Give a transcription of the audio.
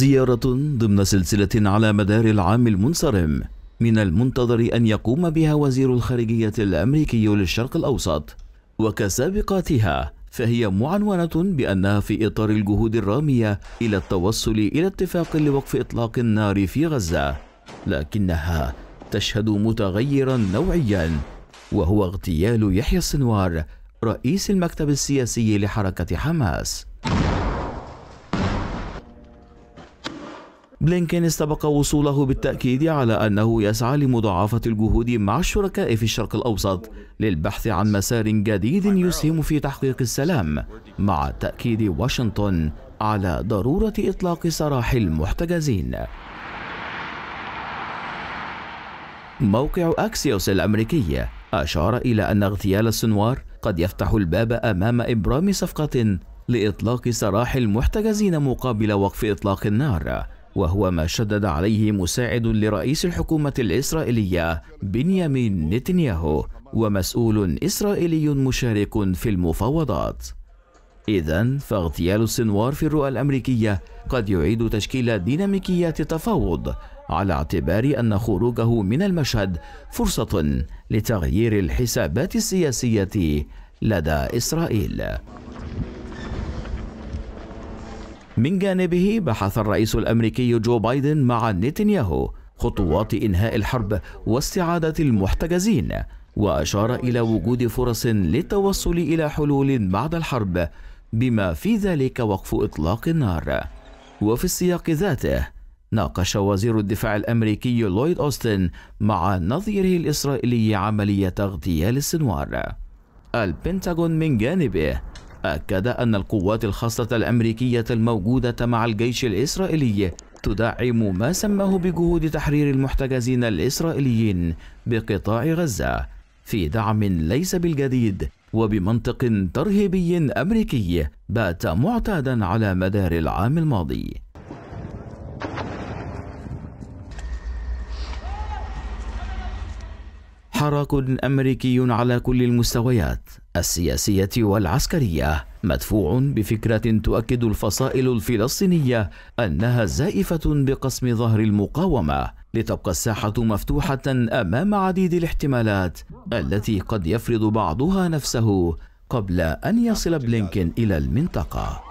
زيارة ضمن سلسلة على مدار العام المنصرم من المنتظر أن يقوم بها وزير الخارجية الأمريكي للشرق الأوسط وكسابقاتها فهي معنونة بأنها في إطار الجهود الرامية إلى التوصل إلى اتفاق لوقف إطلاق النار في غزة لكنها تشهد متغيرا نوعيا وهو اغتيال يحيى السنوار رئيس المكتب السياسي لحركة حماس بلينكين استبق وصوله بالتأكيد على أنه يسعى لمضاعفة الجهود مع الشركاء في الشرق الأوسط للبحث عن مسار جديد يسهم في تحقيق السلام مع تأكيد واشنطن على ضرورة إطلاق سراح المحتجزين موقع أكسيوس الأمريكي أشار إلى أن اغتيال السنوار قد يفتح الباب أمام إبرام صفقة لإطلاق سراح المحتجزين مقابل وقف إطلاق النار وهو ما شدد عليه مساعد لرئيس الحكومة الإسرائيلية بنيامين نتنياهو ومسؤول إسرائيلي مشارك في المفاوضات. إذا فاغتيال السنوار في الرؤى الأمريكية قد يعيد تشكيل ديناميكيات التفاوض على اعتبار أن خروجه من المشهد فرصة لتغيير الحسابات السياسية لدى إسرائيل. من جانبه بحث الرئيس الامريكي جو بايدن مع نتنياهو خطوات انهاء الحرب واستعاده المحتجزين واشار الى وجود فرص للتوصل الى حلول بعد الحرب بما في ذلك وقف اطلاق النار وفي السياق ذاته ناقش وزير الدفاع الامريكي لويد اوستن مع نظيره الاسرائيلي عمليه اغتيال السنوار البنتاغون من جانبه أكد أن القوات الخاصة الأمريكية الموجودة مع الجيش الإسرائيلي تدعم ما سماه بجهود تحرير المحتجزين الإسرائيليين بقطاع غزة في دعم ليس بالجديد وبمنطق ترهيبي أمريكي بات معتادا على مدار العام الماضي حراك أمريكي على كل المستويات السياسية والعسكرية مدفوع بفكرة تؤكد الفصائل الفلسطينية أنها زائفة بقسم ظهر المقاومة لتبقى الساحة مفتوحة أمام عديد الاحتمالات التي قد يفرض بعضها نفسه قبل أن يصل بلينكين إلى المنطقة